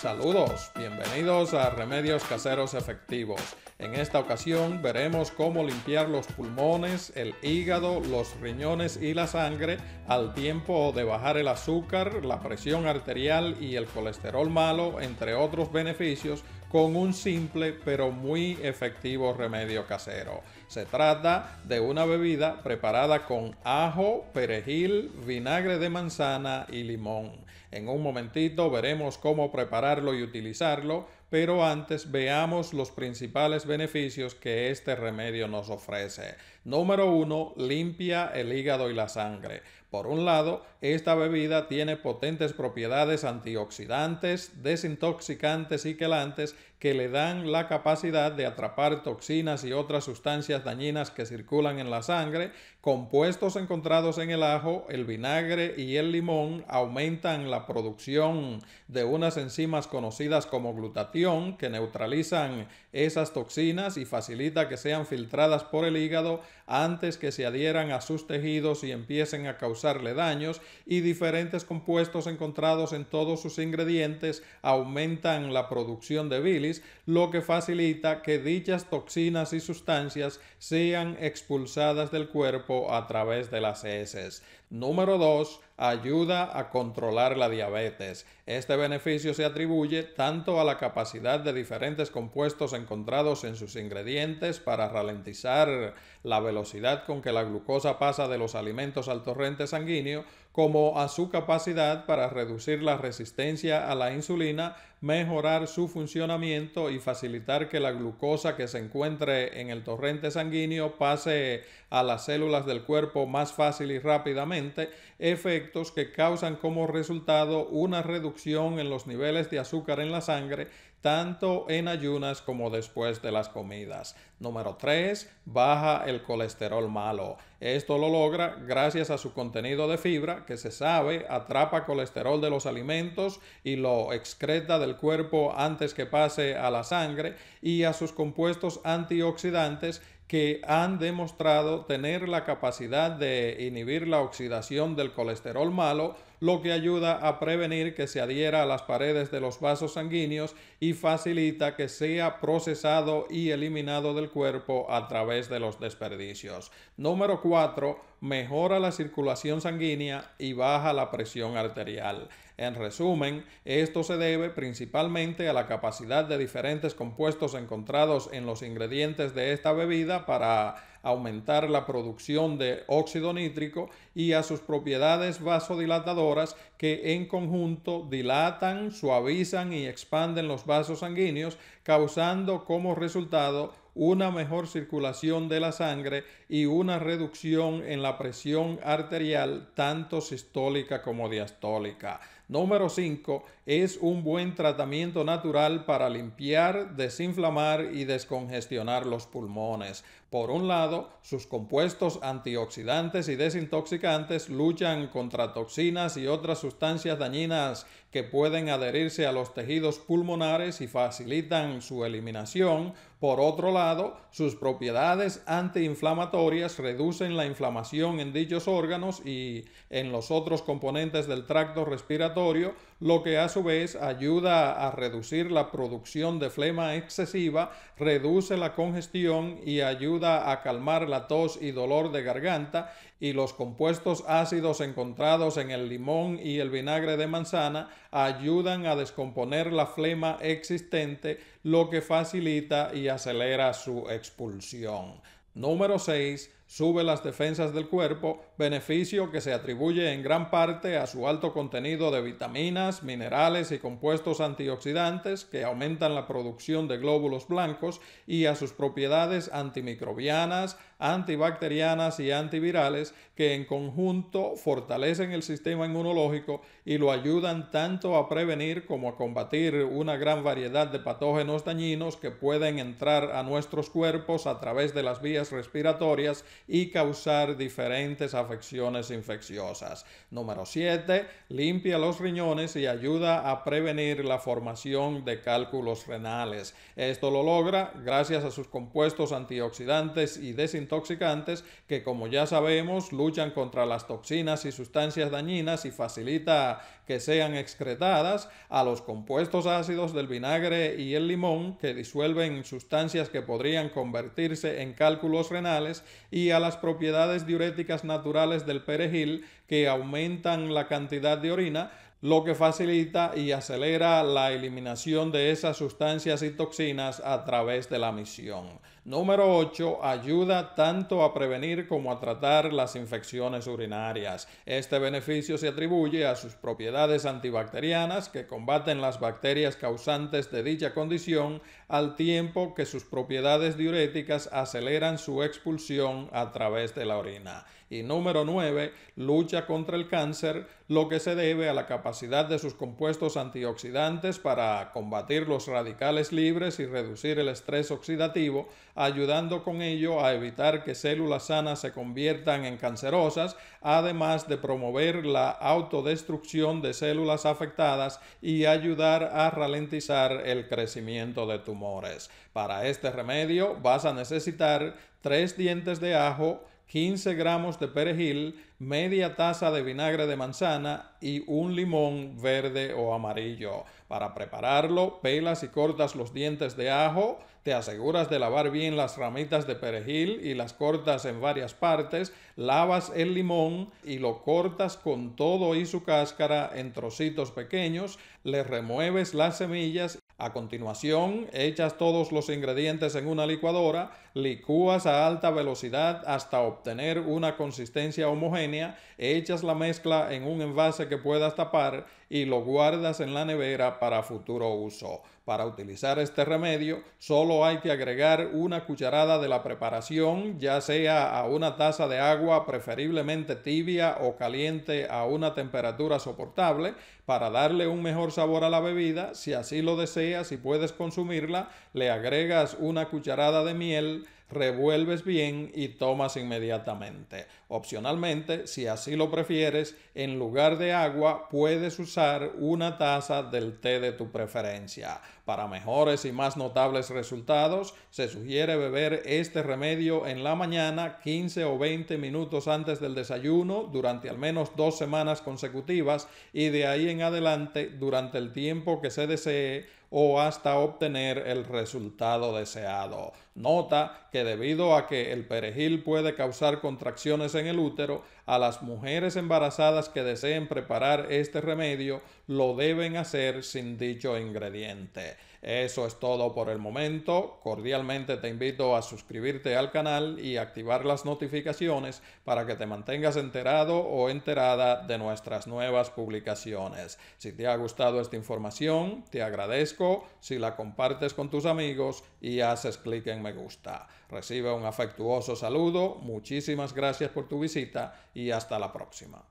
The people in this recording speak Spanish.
Saludos, bienvenidos a Remedios Caseros Efectivos. En esta ocasión veremos cómo limpiar los pulmones, el hígado, los riñones y la sangre al tiempo de bajar el azúcar, la presión arterial y el colesterol malo, entre otros beneficios, con un simple pero muy efectivo remedio casero. Se trata de una bebida preparada con ajo, perejil, vinagre de manzana y limón. En un momentito veremos cómo prepararlo y utilizarlo pero antes veamos los principales beneficios que este remedio nos ofrece. Número uno, Limpia el hígado y la sangre. Por un lado, esta bebida tiene potentes propiedades antioxidantes, desintoxicantes y quelantes que le dan la capacidad de atrapar toxinas y otras sustancias dañinas que circulan en la sangre. Compuestos encontrados en el ajo, el vinagre y el limón aumentan la producción de unas enzimas conocidas como glutatión que neutralizan esas toxinas y facilita que sean filtradas por el hígado antes que se adhieran a sus tejidos y empiecen a causarle daños y diferentes compuestos encontrados en todos sus ingredientes aumentan la producción de bilis, lo que facilita que dichas toxinas y sustancias sean expulsadas del cuerpo a través de las heces. Número 2. Ayuda a controlar la diabetes. Este beneficio se atribuye tanto a la capacidad de diferentes compuestos encontrados en sus ingredientes para ralentizar la velocidad con que la glucosa pasa de los alimentos al torrente sanguíneo, como a su capacidad para reducir la resistencia a la insulina, mejorar su funcionamiento y facilitar que la glucosa que se encuentre en el torrente sanguíneo pase a las células del cuerpo más fácil y rápidamente, efectos que causan como resultado una reducción en los niveles de azúcar en la sangre tanto en ayunas como después de las comidas. Número 3. Baja el colesterol malo. Esto lo logra gracias a su contenido de fibra que se sabe atrapa colesterol de los alimentos y lo excreta del cuerpo antes que pase a la sangre y a sus compuestos antioxidantes que han demostrado tener la capacidad de inhibir la oxidación del colesterol malo, lo que ayuda a prevenir que se adhiera a las paredes de los vasos sanguíneos y facilita que sea procesado y eliminado del cuerpo a través de los desperdicios. Número 4. Mejora la circulación sanguínea y baja la presión arterial. En resumen, esto se debe principalmente a la capacidad de diferentes compuestos encontrados en los ingredientes de esta bebida para aumentar la producción de óxido nítrico y a sus propiedades vasodilatadoras que en conjunto dilatan, suavizan y expanden los vasos sanguíneos, causando como resultado una mejor circulación de la sangre y una reducción en la presión arterial tanto sistólica como diastólica. Número 5. Es un buen tratamiento natural para limpiar, desinflamar y descongestionar los pulmones. Por un lado, sus compuestos antioxidantes y desintoxicantes luchan contra toxinas y otras sustancias dañinas que pueden adherirse a los tejidos pulmonares y facilitan su eliminación. Por otro lado, sus propiedades antiinflamatorias reducen la inflamación en dichos órganos y en los otros componentes del tracto respiratorio, lo que a su vez ayuda a reducir la producción de flema excesiva, reduce la congestión y ayuda a calmar la tos y dolor de garganta y los compuestos ácidos encontrados en el limón y el vinagre de manzana ayudan a descomponer la flema existente, lo que facilita y acelera su expulsión. Número 6 sube las defensas del cuerpo, beneficio que se atribuye en gran parte a su alto contenido de vitaminas, minerales y compuestos antioxidantes que aumentan la producción de glóbulos blancos y a sus propiedades antimicrobianas, antibacterianas y antivirales que en conjunto fortalecen el sistema inmunológico y lo ayudan tanto a prevenir como a combatir una gran variedad de patógenos dañinos que pueden entrar a nuestros cuerpos a través de las vías respiratorias y causar diferentes afecciones infecciosas. Número 7. Limpia los riñones y ayuda a prevenir la formación de cálculos renales. Esto lo logra gracias a sus compuestos antioxidantes y desintoxicantes que, como ya sabemos, luchan contra las toxinas y sustancias dañinas y facilita que sean excretadas a los compuestos ácidos del vinagre y el limón que disuelven sustancias que podrían convertirse en cálculos renales y a las propiedades diuréticas naturales del perejil que aumentan la cantidad de orina, lo que facilita y acelera la eliminación de esas sustancias y toxinas a través de la misión. Número 8. Ayuda tanto a prevenir como a tratar las infecciones urinarias. Este beneficio se atribuye a sus propiedades antibacterianas que combaten las bacterias causantes de dicha condición al tiempo que sus propiedades diuréticas aceleran su expulsión a través de la orina. Y número 9. Lucha contra el cáncer lo que se debe a la capacidad de sus compuestos antioxidantes para combatir los radicales libres y reducir el estrés oxidativo, ayudando con ello a evitar que células sanas se conviertan en cancerosas, además de promover la autodestrucción de células afectadas y ayudar a ralentizar el crecimiento de tumores. Para este remedio vas a necesitar tres dientes de ajo, 15 gramos de perejil, media taza de vinagre de manzana y un limón verde o amarillo. Para prepararlo, pelas y cortas los dientes de ajo, te aseguras de lavar bien las ramitas de perejil y las cortas en varias partes, lavas el limón y lo cortas con todo y su cáscara en trocitos pequeños, le remueves las semillas a continuación, echas todos los ingredientes en una licuadora, licúas a alta velocidad hasta obtener una consistencia homogénea, echas la mezcla en un envase que puedas tapar y lo guardas en la nevera para futuro uso. Para utilizar este remedio, solo hay que agregar una cucharada de la preparación, ya sea a una taza de agua preferiblemente tibia o caliente a una temperatura soportable, para darle un mejor sabor a la bebida. Si así lo deseas y puedes consumirla, le agregas una cucharada de miel, revuelves bien y tomas inmediatamente. Opcionalmente, si así lo prefieres, en lugar de agua puedes usar una taza del té de tu preferencia. Para mejores y más notables resultados, se sugiere beber este remedio en la mañana 15 o 20 minutos antes del desayuno durante al menos dos semanas consecutivas y de ahí en adelante durante el tiempo que se desee o hasta obtener el resultado deseado. Nota que debido a que el perejil puede causar contracciones en el útero, a las mujeres embarazadas que deseen preparar este remedio lo deben hacer sin dicho ingrediente. Eso es todo por el momento. Cordialmente te invito a suscribirte al canal y activar las notificaciones para que te mantengas enterado o enterada de nuestras nuevas publicaciones. Si te ha gustado esta información, te agradezco si la compartes con tus amigos y haces clic en gusta. Recibe un afectuoso saludo, muchísimas gracias por tu visita y hasta la próxima.